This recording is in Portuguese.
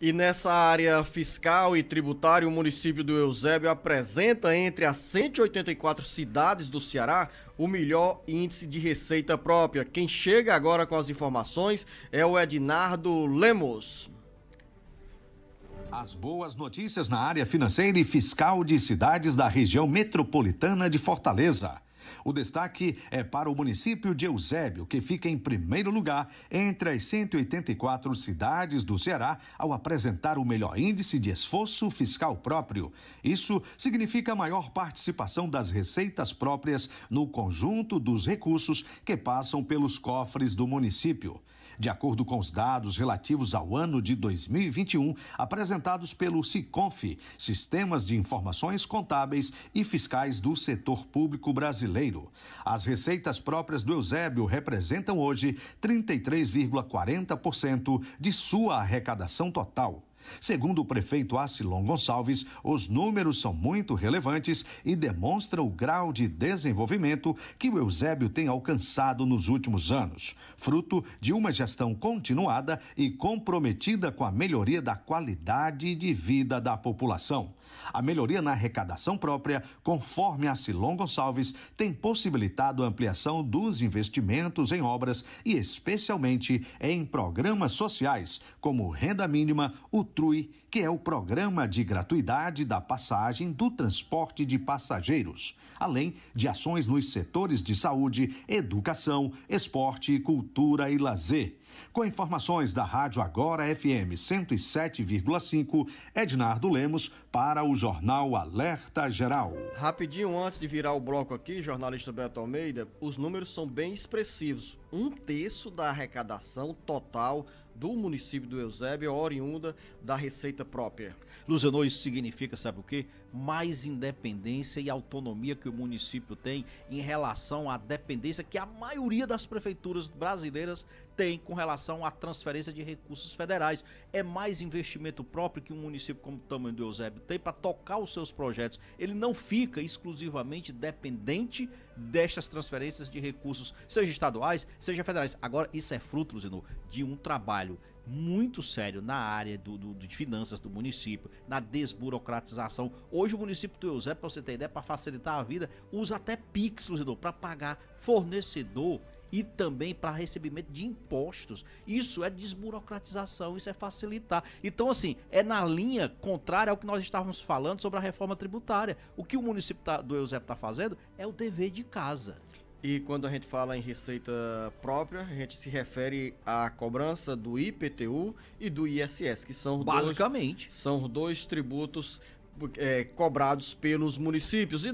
E nessa área fiscal e tributária, o município do Eusébio apresenta entre as 184 cidades do Ceará o melhor índice de receita própria. Quem chega agora com as informações é o Ednardo Lemos. As boas notícias na área financeira e fiscal de cidades da região metropolitana de Fortaleza. O destaque é para o município de Eusébio, que fica em primeiro lugar entre as 184 cidades do Ceará ao apresentar o melhor índice de esforço fiscal próprio. Isso significa maior participação das receitas próprias no conjunto dos recursos que passam pelos cofres do município. De acordo com os dados relativos ao ano de 2021 apresentados pelo SICONF, Sistemas de Informações Contábeis e Fiscais do Setor Público Brasileiro, brasileiro. As receitas próprias do Eusébio representam hoje 33,40% de sua arrecadação total. Segundo o prefeito Acilon Gonçalves, os números são muito relevantes e demonstram o grau de desenvolvimento que o Eusébio tem alcançado nos últimos anos, fruto de uma gestão continuada e comprometida com a melhoria da qualidade de vida da população. A melhoria na arrecadação própria, conforme Acilon Gonçalves, tem possibilitado a ampliação dos investimentos em obras e especialmente em programas sociais, como renda mínima, o que é o programa de gratuidade da passagem do transporte de passageiros, além de ações nos setores de saúde, educação, esporte, cultura e lazer. Com informações da Rádio Agora FM 107,5, Ednardo Lemos para o Jornal Alerta Geral. Rapidinho, antes de virar o bloco aqui, jornalista Beto Almeida, os números são bem expressivos. Um terço da arrecadação total do município do Eusébio é oriunda da receita própria. Luziano, isso significa, sabe o quê? Mais independência e autonomia que o município tem em relação à dependência que a maioria das prefeituras brasileiras tem com relação à transferência de recursos federais. É mais investimento próprio que um município como o tamanho do Eusébio tem para tocar os seus projetos. Ele não fica exclusivamente dependente destas transferências de recursos, seja estaduais, seja federais. Agora, isso é fruto, Luzino, de um trabalho muito sério na área do, do, de finanças do município, na desburocratização. Hoje o município do Eusébio, para você ter ideia, para facilitar a vida, usa até Pix, Luzino, para pagar fornecedor e também para recebimento de impostos. Isso é desburocratização, isso é facilitar. Então, assim, é na linha contrária ao que nós estávamos falando sobre a reforma tributária. O que o município tá, do Eusébio está fazendo é o dever de casa. E quando a gente fala em receita própria, a gente se refere à cobrança do IPTU e do ISS, que são basicamente dois, são dois tributos é, cobrados pelos municípios. E